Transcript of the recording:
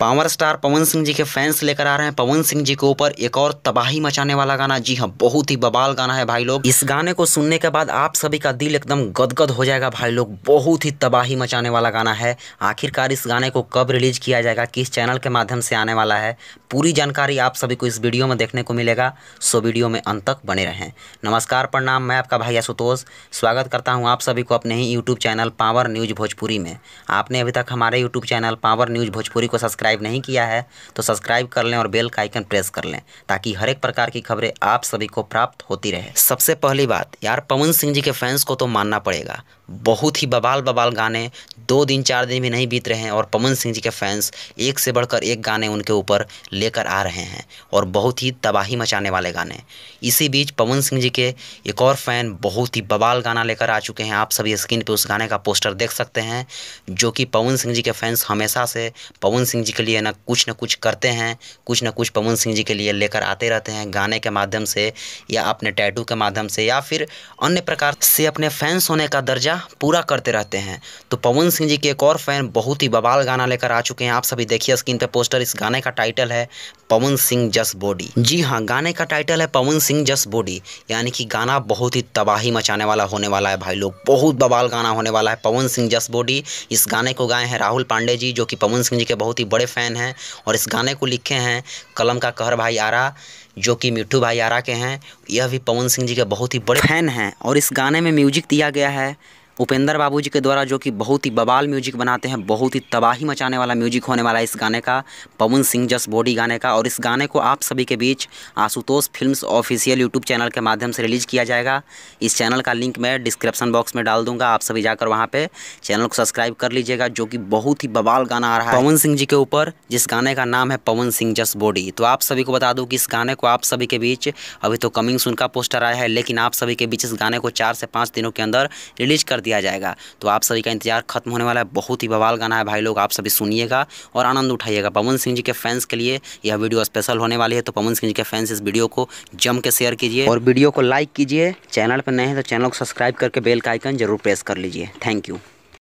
power star Pawan Singh ji के fans लेकर आ रहे हैं पवन सिंह जी के ऊपर एक और तबाही मचाने वाला गाना जी हाँ बहुत ही बबाल गाना है भाई लोग इस गाने को सुनने के बाद आप सभी का दिल एकदम गदगद हो जाएगा भाई लोग बहुत ही तबाही मचाने वाला गाना है आखिरकार इस गाने को कब रिलीज किया जाएगा किस चैनल के माध्यम से आने वाला है पूरी जानकारी आप सभी को इस वीडियो में देखने को मिलेगा सो वीडियो में अंत तक बने रहें नमस्कार प्रणाम मैं आपका भाई आशुतोष स्वागत करता हूँ आप सभी को अपने ही YouTube channel power news Bhojpuri में आपने अभी तक हमारे YouTube channel power news Bhojpuri को सब्सक्राइब सब्सक्राइब नहीं किया है तो सब्सक्राइब कर लें और बेल का आइकन प्रेस कर लें ताकि हर एक प्रकार की खबरें आप सभी को प्राप्त होती रहे सबसे पहली बात यार पवन सिंह जी के फैंस को तो मानना पड़ेगा बहुत ही बबाल बबाल गाने दो दिन चार दिन भी नहीं बीत रहे हैं और पवन सिंह जी के फैंस एक से बढ़कर एक गाने उनके ऊपर लेकर आ रहे हैं और बहुत ही तबाही मचाने वाले गाने इसी बीच पवन सिंह जी के एक और फैन बहुत ही बबाल गाना लेकर आ चुके हैं आप सभी स्क्रीन पर उस गाने का पोस्टर देख सकते हैं जो कि पवन सिंह जी के फैंस हमेशा से पवन सिंह जी के उसके लिए ना कुछ ना कुछ करते हैं कुछ ना कुछ पवन सिंह जी के लिए लेकर आते रहते हैं गाने के माध्यम से या अपने टैटू के माध्यम से या फिर अन्य प्रकार से अपने फैंस होने का दर्जा पूरा करते रहते हैं तो पवन सिंह जी के एक और फैन बहुत ही बवाल गाना लेकर आ चुके हैं आप सभी देखिए स्क्रीन पर पोस्टर इस गाने का टाइटल है पवन सिंह जस बॉडी जी हाँ गाने का टाइटल है पवन सिंह जस बॉडी यानी कि गाना बहुत ही तबाही मचाने वाला होने वाला है भाई लोग बहुत बवाल गाना होने वाला है पवन सिंह जस बॉडी इस गाने को गाए हैं राहुल पांडे जी जो कि पवन सिंह जी के बहुत ही बड़े फ़ैन हैं और इस गाने को लिखे हैं कलम का कहर भाई आरा जो कि मिठू भाई आरा के हैं यह भी पवन सिंह जी के बहुत ही बड़े फ़ैन हैं और इस गाने में म्यूजिक दिया गया है उपेंद्र बाबूजी के द्वारा जो कि बहुत ही बवाल म्यूजिक बनाते हैं बहुत ही तबाही मचाने वाला म्यूजिक होने वाला है इस गाने का पवन सिंह जस बॉडी गाने का और इस गाने को आप सभी के बीच Ashutosh films official YouTube channel के माध्यम से रिलीज किया जाएगा इस चैनल का लिंक मैं डिस्क्रिप्शन बॉक्स में डाल दूंगा आप सभी जाकर वहाँ पर चैनल को सब्सक्राइब कर लीजिएगा जो कि बहुत ही बवाल गाना आ रहा है पवन सिंह जी के ऊपर जिस गाने का नाम है पवन सिंह जस बॉडी तो आप सभी को बता दूँ कि इस गाने को आप सभी के बीच अभी तो कमिंग्स उनका पोस्टर आया है लेकिन आप सभी के बीच इस गाने को चार से पाँच दिनों के अंदर रिलीज कर दिया दिया जाएगा तो आप सभी का इंतजार खत्म होने वाला है बहुत ही बवाल गाना है भाई लोग आप सभी सुनिएगा और आनंद उठाइएगा पवन सिंह जी के फैंस के लिए यह वीडियो स्पेशल होने वाली है तो पवन सिंह जी के फैंस इस वीडियो को जम के शेयर कीजिए और वीडियो को लाइक कीजिए चैनल पर नए हैं तो चैनल को सब्सक्राइब करके बेल का आइकन जरूर प्रेस कर लीजिए थैंक यू